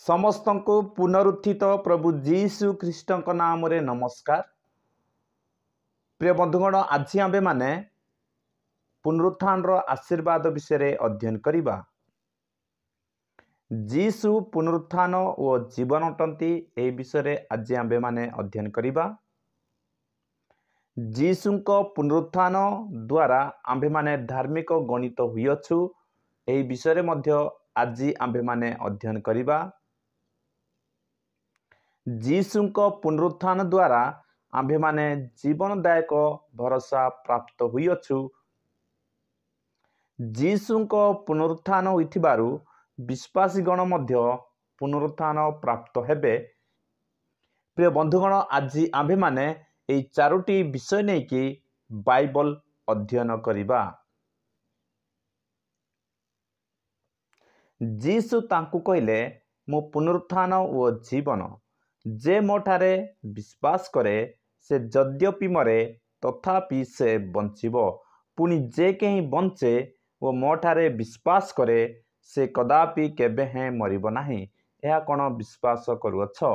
ସମସ୍ତଙ୍କୁ ପୁନରୁତ୍ଥିତ ପ୍ରଭୁ ଯୀଶୁ ଖ୍ରୀଷ୍ଟଙ୍କ ନାମରେ ନମସ୍କାର ପ୍ରିୟ ବନ୍ଧୁଗଣ ଆଜି ଆମ୍ଭେମାନେ ପୁନରୁତ୍ଥାନର ଆଶୀର୍ବାଦ ବିଷୟରେ ଅଧ୍ୟୟନ କରିବା ଯୀଶୁ ପୁନରୁତ୍ଥାନ ଓ ଜୀବନ ଅଟନ୍ତି ଏହି ବିଷୟରେ ଆଜି ଆମ୍ଭେମାନେ ଅଧ୍ୟୟନ କରିବା ଯୀଶୁଙ୍କ ପୁନରୁତ୍ଥାନ ଦ୍ୱାରା ଆମ୍ଭେମାନେ ଧାର୍ମିକ ଗଣିତ ହୋଇଅଛୁ ଏହି ବିଷୟରେ ମଧ୍ୟ ଆଜି ଆମ୍ଭେମାନେ ଅଧ୍ୟୟନ କରିବା ଯୀଶୁଙ୍କ ପୁନରୁତ୍ଥାନ ଦ୍ୱାରା ଆମ୍ଭେମାନେ ଜୀବନଦାୟକ ଭରସା ପ୍ରାପ୍ତ ହୋଇଅଛୁ ଯୀଶୁଙ୍କ ପୁନରୁତ୍ଥାନ ହୋଇଥିବାରୁ ବିଶ୍ୱାସୀଗଣ ମଧ୍ୟ ପୁନରୁତ୍ଥାନ ପ୍ରାପ୍ତ ହେବେ ପ୍ରିୟ ବନ୍ଧୁଗଣ ଆଜି ଆମ୍ଭେମାନେ ଏହି ଚାରୋଟି ବିଷୟ ନେଇକି ବାଇବଲ ଅଧ୍ୟୟନ କରିବା ଯୀଶୁ ତାଙ୍କୁ କହିଲେ ମୁଁ ପୁନରୁତ୍ଥାନ ଓ ଜୀବନ ଯେ ମୋ ଠାରେ ବିଶ୍ୱାସ କରେ ସେ ଯଦ୍ୟପି ମରେ ତଥାପି ସେ ବଞ୍ଚିବ ପୁଣି ଯେ କେହି ବଞ୍ଚେ ଓ ମୋ ଠାରେ ବିଶ୍ୱାସ କରେ ସେ କଦାପି କେବେ ହେଁ ମରିବ ନାହିଁ ଏହା କ'ଣ ବିଶ୍ୱାସ କରୁଅଛ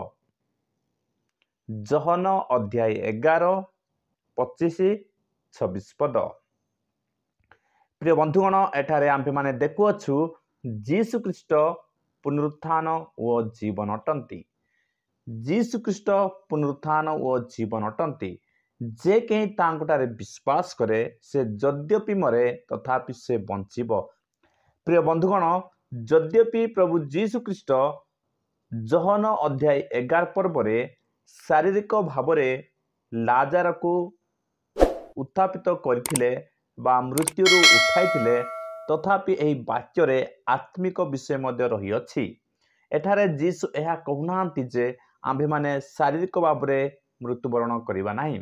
ଜହନ ଅଧ୍ୟାୟ ଏଗାର ପଚିଶ ଛବିଶ ପଦ ପ୍ରିୟ ବନ୍ଧୁଗଣ ଏଠାରେ ଆମ୍ଭେମାନେ ଦେଖୁଅଛୁ ଯୀଶୁଖ୍ରୀଷ୍ଟ ପୁନରୁତ୍ଥାନ ଓ ଜୀବନ ଅଟନ୍ତି ଯୀଶୁଖ୍ରୀଷ୍ଟ ପୁନରୁତ୍ଥାନ ଓ ଜୀବନ ଅଟନ୍ତି ଯେ କେହି ତାଙ୍କଠାରେ ବିଶ୍ୱାସ କରେ ସେ ଯଦ୍ୟପି ମରେ ତଥାପି ସେ ବଞ୍ଚିବ ପ୍ରିୟ ବନ୍ଧୁଗଣ ଯଦ୍ୟପି ପ୍ରଭୁ ଯୀଶୁ ଖ୍ରୀଷ୍ଟ ଜହନ ଅଧ୍ୟାୟ ଏଗାର ପର୍ବରେ ଶାରୀରିକ ଭାବରେ ଲାଜାରକୁ ଉତ୍ଥାପିତ କରିଥିଲେ ବା ମୃତ୍ୟୁରୁ ଉଠାଇଥିଲେ ତଥାପି ଏହି ବାକ୍ୟରେ ଆତ୍ମିକ ବିଷୟ ମଧ୍ୟ ରହିଅଛି ଏଠାରେ ଯୀଶୁ ଏହା କହୁନାହାନ୍ତି ଯେ ଆମ୍ଭେମାନେ ଶାରୀରିକ ଭାବରେ ମୃତ୍ୟୁବରଣ କରିବା ନାହିଁ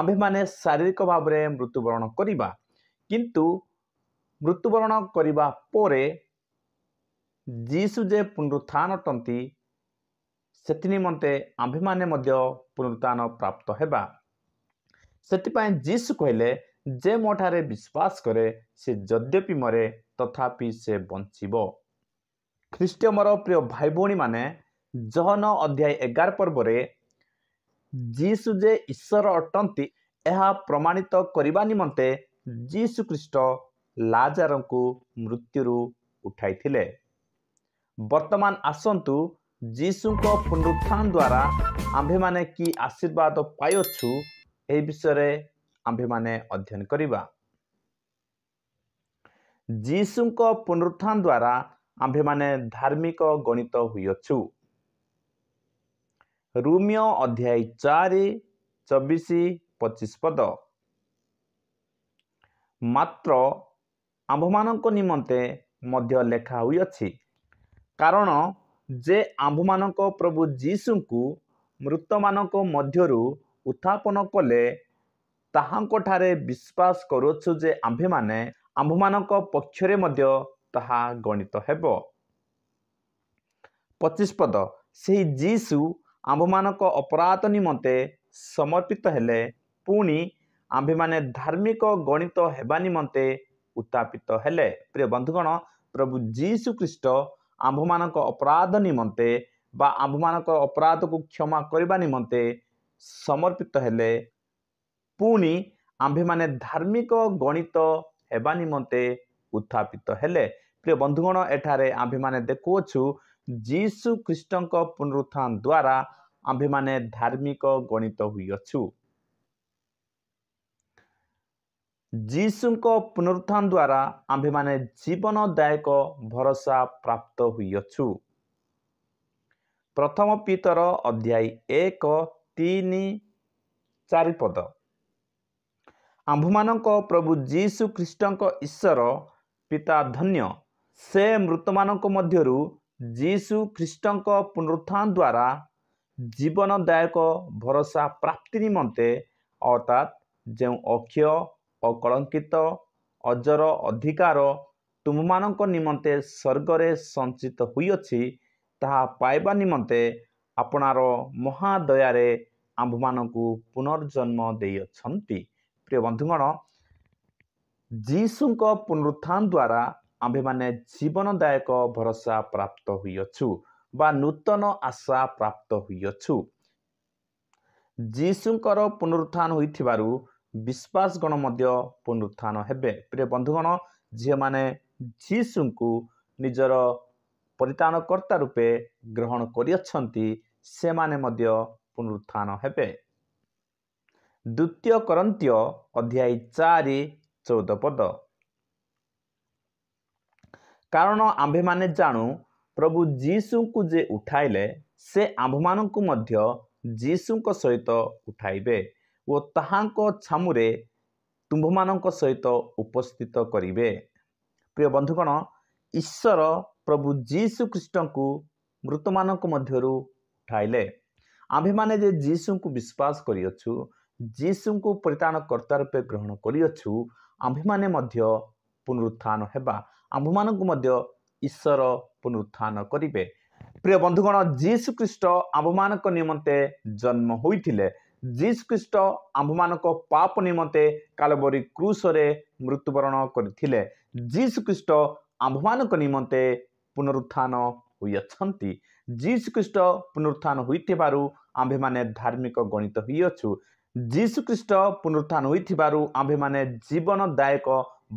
ଆମ୍ଭେମାନେ ଶାରୀରିକ ଭାବରେ ମୃତ୍ୟୁବରଣ କରିବା କିନ୍ତୁ ମୃତ୍ୟୁବରଣ କରିବା ପରେ ଯିଶୁ ଯେ ପୁନରୁତ୍ଥାନ ଅଟନ୍ତି ସେଥି ନିମନ୍ତେ ଆମ୍ଭେମାନେ ମଧ୍ୟ ପୁନରୁତ୍ଥାନ ପ୍ରାପ୍ତ ହେବା ସେଥିପାଇଁ ଯିଶୁ କହିଲେ ଯେ ମୋ ଠାରେ ବିଶ୍ୱାସ କରେ ସେ ଯଦ୍ୟପି ମରେ ତଥାପି ସେ ବଞ୍ଚିବ ଖ୍ରୀଷ୍ଟମର ପ୍ରିୟ ଭାଇ ଭଉଣୀମାନେ ଜହନ ଅଧ୍ୟାୟ ଏଗାର ପର୍ବରେ ଯୀଶୁ ଯେ ଈଶ୍ୱର ଅଟନ୍ତି ଏହା ପ୍ରମାଣିତ କରିବା ନିମନ୍ତେ ଯୀଶୁ ଖ୍ରୀଷ୍ଟ ଲାଜାରଙ୍କୁ ମୃତ୍ୟୁରୁ ଉଠାଇଥିଲେ ବର୍ତ୍ତମାନ ଆସନ୍ତୁ ଯୀଶୁଙ୍କ ପୁନରୁତ୍ଥାନ ଦ୍ୱାରା ଆମ୍ଭେମାନେ କି ଆଶୀର୍ବାଦ ପାଇଅଛୁ ଏହି ବିଷୟରେ ଆମ୍ଭେମାନେ ଅଧ୍ୟୟନ କରିବା ଯୀଶୁଙ୍କ ପୁନରୁତ୍ଥାନ ଦ୍ୱାରା ଆମ୍ଭେମାନେ ଧାର୍ମିକ ଗଣିତ ହୋଇଅଛୁ ରୁମିଓ ଅଧ୍ୟାୟ ଚାରି ଚବିଶ ପଚିଶ ପଦ ମାତ୍ର ଆମ୍ଭମାନଙ୍କ ନିମନ୍ତେ ମଧ୍ୟ ଲେଖା ହୋଇଅଛି କାରଣ ଯେ ଆମ୍ଭମାନଙ୍କ ପ୍ରଭୁ ଯୀଶୁଙ୍କୁ ମୃତମାନଙ୍କ ମଧ୍ୟରୁ ଉତ୍ଥାପନ କଲେ ତାହାଙ୍କଠାରେ ବିଶ୍ୱାସ କରୁଅଛୁ ଯେ ଆମ୍ଭେମାନେ ଆମ୍ଭମାନଙ୍କ ପକ୍ଷରେ ମଧ୍ୟ ତାହା ଗଣିତ ହେବ ପଚିସ୍ପଦ ସେହି ଯୀଶୁ ଆମ୍ଭମାନଙ୍କ ଅପରାଧ ନିମନ୍ତେ ସମର୍ପିତ ହେଲେ ପୁଣି ଆମ୍ଭେମାନେ ଧାର୍ମିକ ଗଣିତ ହେବା ନିମନ୍ତେ ଉତ୍ଥାପିତ ହେଲେ ପ୍ରିୟ ବନ୍ଧୁଗଣ ପ୍ରଭୁ ଯୀଶୁ ଖ୍ରୀଷ୍ଟ ଆମ୍ଭମାନଙ୍କ ଅପରାଧ ନିମନ୍ତେ ବା ଆମ୍ଭମାନଙ୍କ ଅପରାଧକୁ କ୍ଷମା କରିବା ନିମନ୍ତେ ସମର୍ପିତ ହେଲେ ପୁଣି ଆମ୍ଭେମାନେ ଧାର୍ମିକ ଗଣିତ ହେବା ନିମନ୍ତେ ଉତ୍ଥାପିତ ହେଲେ ପ୍ରିୟ ବନ୍ଧୁଗଣ ଏଠାରେ ଆମ୍ଭେମାନେ ଦେଖୁଅଛୁ ଯୀଶୁ ଖ୍ରୀଷ୍ଟଙ୍କ ପୁନରୁତ୍ଥାନ ଦ୍ୱାରା ଆମ୍ଭେମାନେ ଧାର୍ମିକ ଗଣିତ ହୋଇଅଛୁ ଯୀଶୁଙ୍କ ପୁନରୁତ୍ଥାନ ଦ୍ୱାରା ଆମ୍ଭେମାନେ ଜୀବନଦାୟକ ଭରସା ପ୍ରାପ୍ତ ହୋଇଅଛୁ ପ୍ରଥମ ପିତର ଅଧ୍ୟାୟ ଏକ ତିନି ଚାରି ପଦ ଆମ୍ଭମାନଙ୍କ ପ୍ରଭୁ ଯୀଶୁ ଖ୍ରୀଷ୍ଟଙ୍କ ଈଶ୍ୱର ପିତା ଧନ୍ୟ ସେ ମୃତମାନଙ୍କ ମଧ୍ୟରୁ ଯୀଶୁ ଖ୍ରୀଷ୍ଟଙ୍କ ପୁନରୁତ୍ଥାନ ଦ୍ୱାରା ଜୀବନଦାୟକ ଭରସା ପ୍ରାପ୍ତି ନିମନ୍ତେ ଅର୍ଥାତ୍ ଯେଉଁ ଅକ୍ଷୟ ଅକଳଙ୍କିତ ଅଜର ଅଧିକାର ତୁମମାନଙ୍କ ନିମନ୍ତେ ସ୍ୱର୍ଗରେ ସଞ୍ଚିତ ହୋଇଅଛି ତାହା ପାଇବା ନିମନ୍ତେ ଆପଣାର ମହାଦୟାରେ ଆମ୍ଭମାନଙ୍କୁ ପୁନର୍ଜନ୍ମ ଦେଇଅଛନ୍ତି ପ୍ରିୟ ବନ୍ଧୁଗଣ ଯୀଶୁଙ୍କ ପୁନରୁତ୍ଥାନ ଦ୍ୱାରା ଆମ୍ଭେମାନେ ଜୀବନଦାୟକ ଭରସା ପ୍ରାପ୍ତ ହୋଇଅଛୁ ବା ନୂତନ ଆଶା ପ୍ରାପ୍ତ ହୋଇଅଛୁ ଯୀଶୁଙ୍କର ପୁନରୁତ୍ଥାନ ହୋଇଥିବାରୁ ବିଶ୍ୱାସ ଗଣ ମଧ୍ୟ ପୁନରୁତ୍ଥାନ ହେବେ ପ୍ରିୟ ବନ୍ଧୁଗଣ ଝିଅମାନେ ଯୀଶୁଙ୍କୁ ନିଜର ପରିତାଣକର୍ତ୍ତା ରୂପେ ଗ୍ରହଣ କରିଅଛନ୍ତି ସେମାନେ ମଧ୍ୟ ପୁନରୁତ୍ଥାନ ହେବେ ଦ୍ୱିତୀୟ କରନ୍ତୀୟ ଅଧ୍ୟାୟ ଚାରି ଚଉଦ ପଦ କାରଣ ଆମ୍ଭେମାନେ ଜାଣୁ ପ୍ରଭୁ ଯୀଶୁଙ୍କୁ ଯେ ଉଠାଇଲେ ସେ ଆମ୍ଭମାନଙ୍କୁ ମଧ୍ୟ ଯୀଶୁଙ୍କ ସହିତ ଉଠାଇବେ ଓ ତାହାଙ୍କ ଛାମୁରେ ତୁମ୍ଭମାନଙ୍କ ସହିତ ଉପସ୍ଥିତ କରିବେ ପ୍ରିୟ ବନ୍ଧୁଗଣ ଈଶ୍ୱର ପ୍ରଭୁ ଯୀଶୁ ଖ୍ରୀଷ୍ଟଙ୍କୁ ମୃତମାନଙ୍କ ମଧ୍ୟରୁ ଉଠାଇଲେ ଆମ୍ଭେମାନେ ଯେ ଯୀଶୁଙ୍କୁ ବିଶ୍ୱାସ କରିଅଛୁ ଯୀଶୁଙ୍କୁ କର୍ତ୍ତା ରୂପେ ଗ୍ରହଣ କରିଅଛୁ ଆମ୍ଭେମାନେ ମଧ୍ୟ ପୁନରୁତ୍ଥାନ ହେବା ଆମ୍ଭମାନଙ୍କୁ ମଧ୍ୟ ଈଶ୍ୱର ପୁନରୁତ୍ଥାନ କରିବେ ପ୍ରିୟ ବନ୍ଧୁଗଣ ଯୀଶୁ ଖ୍ରୀଷ୍ଟ ଆମ୍ଭମାନଙ୍କ ନିମନ୍ତେ ଜନ୍ମ ହୋଇଥିଲେ ଯୀଶୁ ଖ୍ରୀଷ୍ଟ ଆମ୍ଭମାନଙ୍କ ପାପ ନିମନ୍ତେ କାଲବରୀ କ୍ରୁଶରେ ମୃତ୍ୟୁବରଣ କରିଥିଲେ ଯୀଶୁ ଖ୍ରୀଷ୍ଟ ଆମ୍ଭମାନଙ୍କ ନିମନ୍ତେ ପୁନରୁତ୍ଥାନ ହୋଇଅଛନ୍ତି ଯୀଶୁ ଖ୍ରୀଷ୍ଟ ପୁନରୁତ୍ଥାନ ହୋଇଥିବାରୁ ଆମ୍ଭେମାନେ ଧାର୍ମିକ ଗଣିତ ହୋଇଅଛୁ ଯୀଶୁ ଖ୍ରୀଷ୍ଟ ପୁନରୁତ୍ଥାନ ହୋଇଥିବାରୁ ଆମ୍ଭେମାନେ ଜୀବନଦାୟକ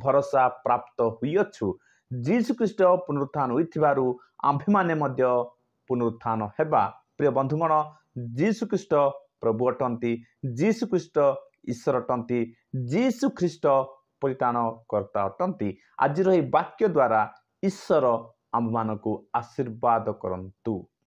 ଭରସା ପ୍ରାପ୍ତ ହୋଇଅଛୁ ଯୀଶୁ ଖ୍ରୀଷ୍ଟ ପୁନରୁତ୍ଥାନ ହୋଇଥିବାରୁ ଆମ୍ଭେମାନେ ମଧ୍ୟ ପୁନରୁତ୍ଥାନ ହେବା ପ୍ରିୟ ବନ୍ଧୁଗଣ ଯୀଶୁ ଖ୍ରୀଷ୍ଟ ପ୍ରଭୁ ଅଟନ୍ତି ଯୀଶୁଖ୍ରୀଷ୍ଟ ଈଶ୍ୱର ଅଟନ୍ତି ଯୀଶୁ ଖ୍ରୀଷ୍ଟ ପରିତାଣ କର୍ତ୍ତା ଅଟନ୍ତି ଆଜିର ଏହି ବାକ୍ୟ ଦ୍ୱାରା ଈଶ୍ୱର ଆମ୍ଭମାନଙ୍କୁ ଆଶୀର୍ବାଦ କରନ୍ତୁ